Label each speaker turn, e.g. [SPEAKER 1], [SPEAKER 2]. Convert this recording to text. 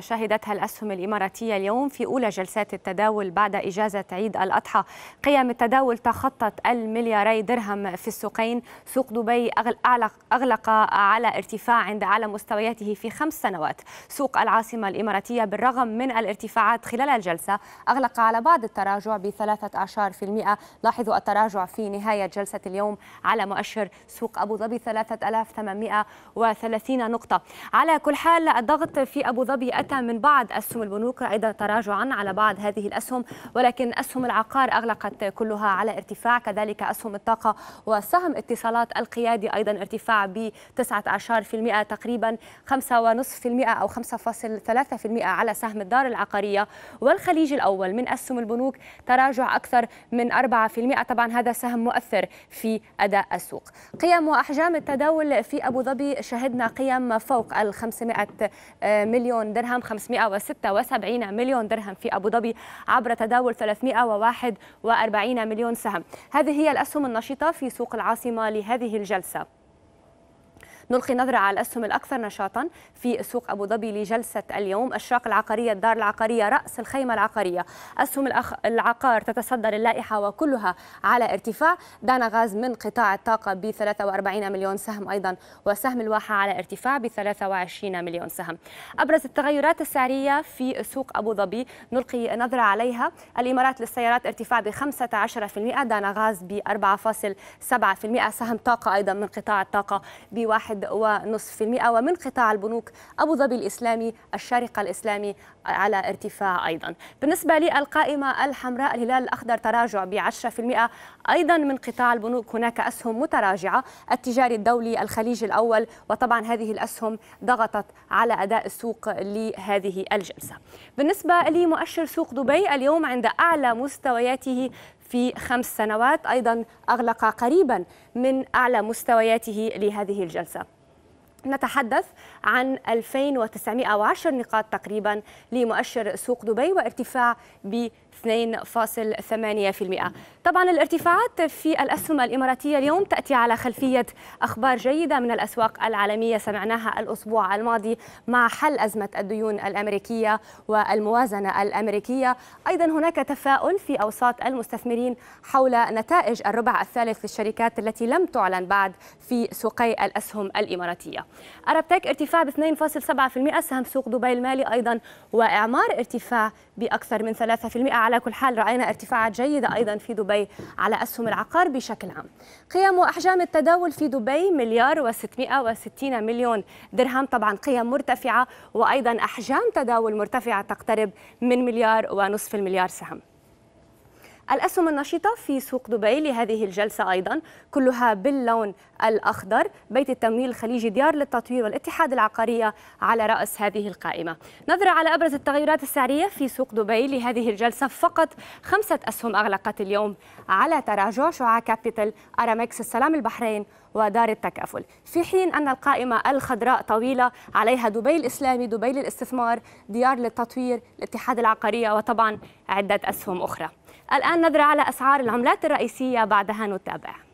[SPEAKER 1] شهدتها الأسهم الإماراتية اليوم في أولى جلسات التداول بعد إجازة عيد الأضحى قيم التداول تخطت الملياري درهم في السوقين سوق دبي أغلق على ارتفاع عند أعلى مستوياته في خمس سنوات سوق العاصمة الإماراتية بالرغم من الارتفاعات خلال الجلسة أغلق على بعض التراجع بثلاثة أعشار في المئة لاحظوا التراجع في نهاية جلسة اليوم على مؤشر سوق أبو ظبي 3830 نقطة على كل حال الضغط في أبو ظبي الذي أتى من بعض أسهم البنوك أيضا تراجعا على بعض هذه الأسهم ولكن أسهم العقار أغلقت كلها على ارتفاع كذلك أسهم الطاقة وسهم اتصالات القيادي أيضا ارتفاع ب 19% تقريبا 5.5% أو 5.3% على سهم الدار العقارية والخليج الأول من أسهم البنوك تراجع أكثر من 4% طبعا هذا سهم مؤثر في أداء السوق قيم وأحجام التداول في أبو ظبي شهدنا قيم فوق ال 500 مليون درهم 576 مليون درهم في أبو ظبي عبر تداول 341 مليون سهم هذه هي الأسهم النشطة في سوق العاصمة لهذه الجلسة نلقي نظرة على الأسهم الأكثر نشاطا في سوق أبو ظبي لجلسة اليوم الشاق العقارية الدار العقارية رأس الخيمة العقارية أسهم الأخ... العقار تتصدر اللائحة وكلها على ارتفاع دانا غاز من قطاع الطاقة ب 43 مليون سهم أيضا وسهم الواحة على ارتفاع ب 23 مليون سهم أبرز التغيرات السعرية في سوق أبو ظبي نلقي نظرة عليها الإمارات للسيارات ارتفاع ب 15% دانا غاز ب 4.7% سهم طاقة أيضا من قطاع الطاقة ب 1 المئة ومن قطاع البنوك أبو ظبي الإسلامي الشارقة الإسلامي على ارتفاع أيضا بالنسبة للقائمة الحمراء الهلال الأخضر تراجع ب 10% أيضا من قطاع البنوك هناك أسهم متراجعة التجاري الدولي الخليج الأول وطبعا هذه الأسهم ضغطت على أداء السوق لهذه الجلسة بالنسبة لمؤشر سوق دبي اليوم عند أعلى مستوياته في خمس سنوات أيضا أغلق قريبا من أعلى مستوياته لهذه الجلسة نتحدث عن 2910 نقاط تقريبا لمؤشر سوق دبي وارتفاع ب 2.8% طبعا الارتفاعات في الأسهم الإماراتية اليوم تأتي على خلفية أخبار جيدة من الأسواق العالمية سمعناها الأسبوع الماضي مع حل أزمة الديون الأمريكية والموازنة الأمريكية أيضا هناك تفاؤل في أوساط المستثمرين حول نتائج الربع الثالث للشركات التي لم تعلن بعد في سوقي الأسهم الإماراتية أرابتك ارتفاع ب 2.7% سهم سوق دبي المالي أيضا وإعمار ارتفاع بأكثر من 3% على كل حال رأينا ارتفاعات جيدة أيضا في دبي على أسهم العقار بشكل عام قيم وأحجام التداول في دبي مليار و660 مليون درهم طبعا قيم مرتفعة وأيضا أحجام تداول مرتفعة تقترب من مليار ونصف المليار سهم الأسهم النشطة في سوق دبي لهذه الجلسة أيضا كلها باللون الأخضر بيت التمويل الخليجي ديار للتطوير والاتحاد العقارية على رأس هذه القائمة نظرة على أبرز التغيرات السعرية في سوق دبي لهذه الجلسة فقط خمسة أسهم أغلقت اليوم على تراجع شعاع كابيتال أرامكس السلام البحرين ودار التكافل في حين أن القائمة الخضراء طويلة عليها دبي الإسلامي دبي للاستثمار ديار للتطوير الاتحاد العقارية وطبعا عدة أسهم أخرى الآن نظرة على أسعار العملات الرئيسية بعدها نتابع